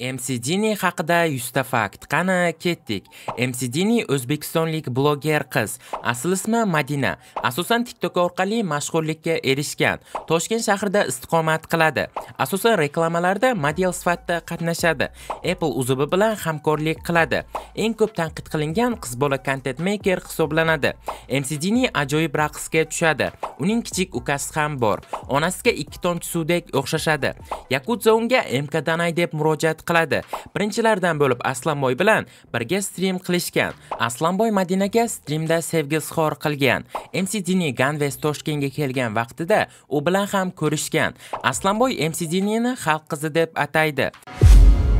mcdini haqida 100 fakt qani ketdik mcdini o'zbekistonlik bloger qiz asl ismi madina asosan tiktok orqali mashhurlikka erishgan toshkent shahrida istiqomat qiladi asosan reklamalarda model sifatida qatnashadi apple uzubi bilan hamkorlik qiladi eng ko'p tanqid qilingan qiz bola kontent maker hisoblanadi mcdini ajoyib raqsga tushadi uning kichik ukasi ham bor onasiga ikki tomchi suvdek o'xshashadi yakudza unga danay deb murojaat qiladi birinchilardan bo'lib aslanboy bilan birga strim qilishgan aslanboy madinaga strimda sevgi izhor qilgan mc dini ganves toshkentga kelgan vaqtida u bilan ham ko'rishgan aslanboy mc dinini xalq qizi deb ataydi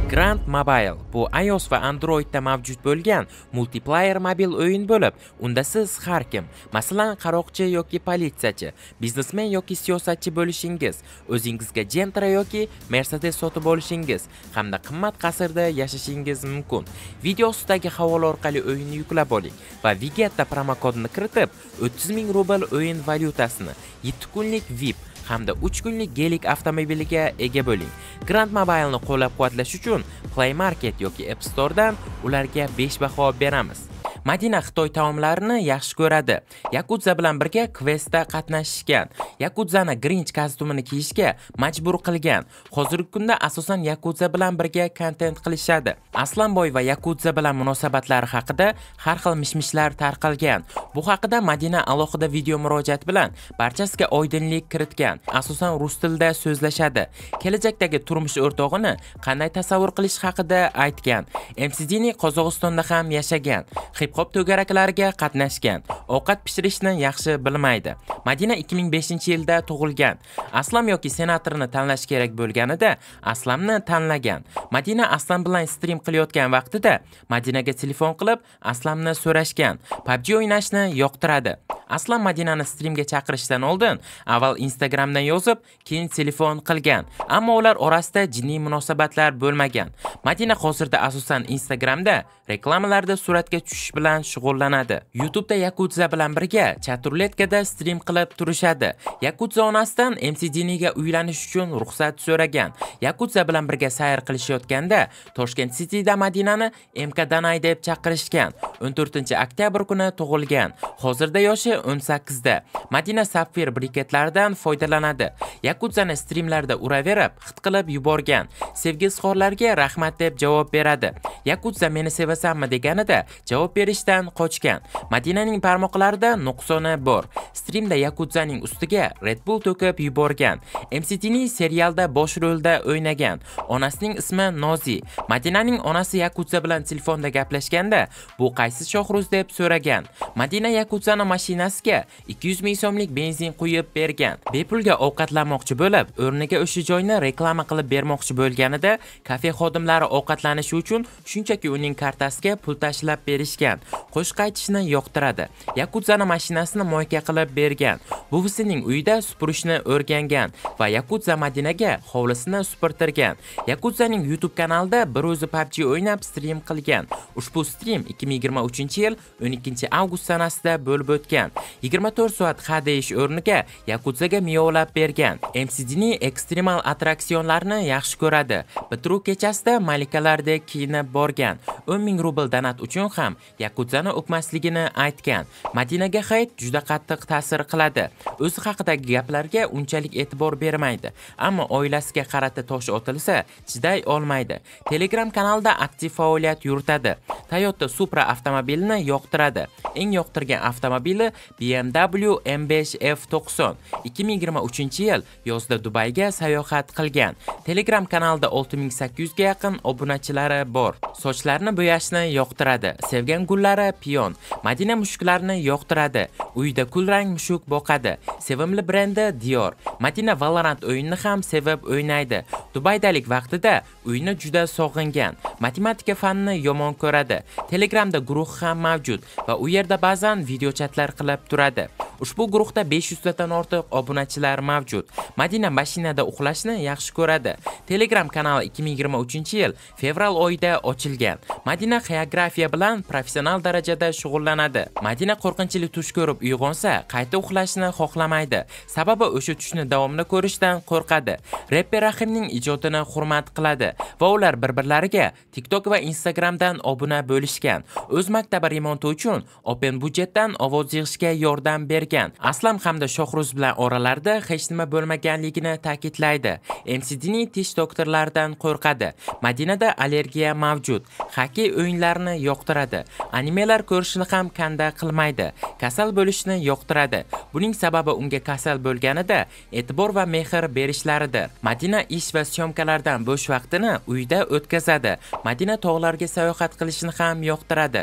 grand mobile bu ios va androidda mavjud bo'lgan multiplayer mobil o'yin bo'lib unda siz har kim masalan qaroqchi yoki politsiyachi biznesmen yoki siyosatchi bo'lishingiz o'zingizga Gentra yoki mercedes sotib olishingiz hamda qimmat qasrda yashashingiz mumkin video ostidagi havola orqali o'yinni yuklab oling va Vigetta promokodni kiritib 30 ming rubl o'yin valyutasini 7 kunlik vip hamda 3 kunlik gelik avtomobiliga ega bo'ling grand Mobile ni qo'llab-quvvatlash uchun play market yoki app Store dan ularga 5 baho beramiz madina xitoy taomlarini yaxshi ko'radi yakudza bilan birga kvestda qatnashishgan yakudzani grinch kostyumini kiyishga majbur qilgan hozirgi kunda asosan yakudza bilan birga kontent qilishadi aslanboy va yakudza bilan munosabatlari haqida har xil mishmishlar tarqalgan bu haqida madina alohida video murojaat bilan barchasiga oydinlik kiritgan asosan rus tilida so'zlashadi kelajakdagi turmush o'rtog'ini qanday tasavvur qilish haqida aytgan mcdini qozog'istonda ham yashagan hip qop to'garaklariga qatnashgan. Ovqat pishirishni yaxshi bilmaydi. Madina 2005-yilda tug'ilgan. Aslam yoki senatorni tanlash kerak bo'lganida Aslamni tanlagan. Madina Aslam bilan stream qilayotgan vaqtida Madinaga telefon qilib, Aslamni so'rashgan. PUBG o'ynashni yoqtiradi. Aslam Madinani streamga chaqirishdan oldin avval Instagramdan yozib, keyin telefon qilgan. Ammo ular orasida jinniy munosabatlar bo'lmagan. Madina hozirda asosan Instagramda reklamalarda suratga tushish bilan bilan shug'ullanadi youtubeda yakuza bilan birga chaturletkada strim qilib turishadi yakuza onasidan mcdniga uylanish uchun ruxsat so'ragan yakuza bilan birga sayr qilishayotganda toshkent cityda madinani mk danay deb chaqirishgan 14 oktyabr kuni tug'ilgan hozirda yoshi 18 da madina sapfir briketlaridan foydalanadi yakutzani strimlarda uraverib hit qilib yuborgan sevgi izhorlariga rahmat deb javob beradi yakuza meni sevasanmi deganida javob ber berishdan qochgan madinaning barmoqlarida nuqsoni bor Streamda yakuzaning ustiga red bull to'kib yuborgan mctning serialda bosh rolda o'ynagan onasining ismi nozi madinaning onasi yakuza bilan telefonda gaplashganda bu qaysi shohruz deb so'ragan madina yakuzani mashinasiga 200 ming so'mlik benzin quyib bergan bepulga ovqatlanmoqchi bo'lib o'rniga o'sha joyni reklama qilib bermoqchi bo'lganida kafe xodimlari ovqatlanishi uchun shunchaki uning kartasiga pul tashlab berishgan bergan qo'shiq aytishni yoqtiradi yakudzani mashinasini moyka qilib bergan buvisining uyida supurishni o'rgangan va yakudza madinaga hovlisini supurtirgan yakudzaning youtube kanalida bir o'zi pubg o'ynab strim qilgan ushbu strim 2023 yil 12 avgust sanasida bo'lib o'tgan 24 soat ha deyish o'rniga yakudzaga miyovlab bergan mcdni ekstremal attraksionlarni yaxshi ko'radi bitiruv kechasida malikalardek kiyinib borgan 10 ming rubl donat uchun ham yakudzani o'pmasligini aytgan madinaga hayit juda qattiq ta'sir qiladi o'zi haqidagi gaplarga unchalik e'tibor bermaydi ammo oilasiga qarata tosh otilsa chiday olmaydi telegram kanalida aktiv faoliyat yuritadi toyota supra avtomobilini yoqtiradi eng yoqtirgan avtomobili bmw m5 f90 2023 yil yozda dubayga sayohat qilgan telegram kanalida 6800 ga yaqin obunachilari bor sochlarni bo'yashni yoqtiradi sevgan muskullari piyon madina mushuklarini yoqtiradi uyda kulrang mushuk boqadi sevimli brendi dior madina valorant o'yinini ham sevib o'ynaydi dubaydalik vaqtida uyni juda sog'ingan matematika fanini yomon ko'radi telegramda guruh ham mavjud va u yerda ba'zan video chatlar qilib turadi Ushbu guruhda 500 tadan ortiq obunachilar mavjud. Madina mashinada uxlashni yaxshi ko'radi. Telegram kanali 2023-yil fevral oyida ochilgan. Madina xoreografiya bilan professional darajada shug'ullanadi. Madina qo'rqinchli tush ko'rib uyg'onsa, qayta uxlashni xohlamaydi. Sababi o'sha tushni davomli ko'rishdan qo'rqadi. Rapper Rahimning ijodini hurmat qiladi va ular bir-birlariga TikTok va Instagramdan obuna bo'lishgan. O'z maktabi remonti uchun open budjetdan ovoz yig'ishga yordam bergan bergan aslam hamda shohruz bilan oralarida hech nima bo'lmaganligini ta'kidlaydi mcdni tish doktorlaridan qo'rqadi madinada allergiya mavjud xokkey o'yinlarini yoqtiradi animelar ko'rishni ham kanda qilmaydi kasal bo'lishni yoqtiradi buning sababi unga kasal bo'lganida e'tibor va mehr berishlaridir madina ish va syomkalardan bo'sh vaqtini uyda o'tkazadi madina tog'larga sayohat qilishni ham yoqtiradi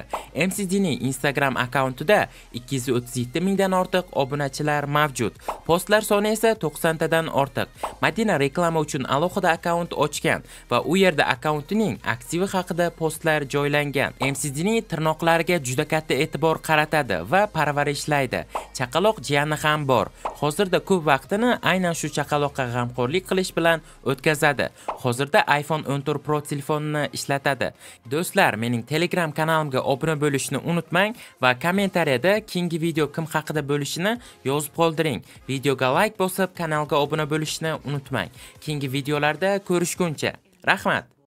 mcdni instagram akkauntida 237 mingdan ortiq ortiq obunachilar mavjud postlar soni esa 90 tadan ortiq madina reklama uchun alohida akkaunt ochgan va u yerda akkauntining aktivi haqida postlar joylangan mcdning tirnoqlariga juda katta e'tibor qaratadi va parvarishlaydi chaqaloq jiyani ham bor hozirda ko'p vaqtini aynan shu chaqaloqqa g'amxo'rlik qilish bilan o'tkazadi hozirda iphone 14 pro telefonini ishlatadi do'stlar mening telegram kanalimga obuna bo'lishni unutmang va kommentariyada keyingi video kim haqida bo'lishini yozib qoldiring videoga layk bosib kanalga obuna bo'lishni unutmang keyingi videolarda ko'rishguncha rahmat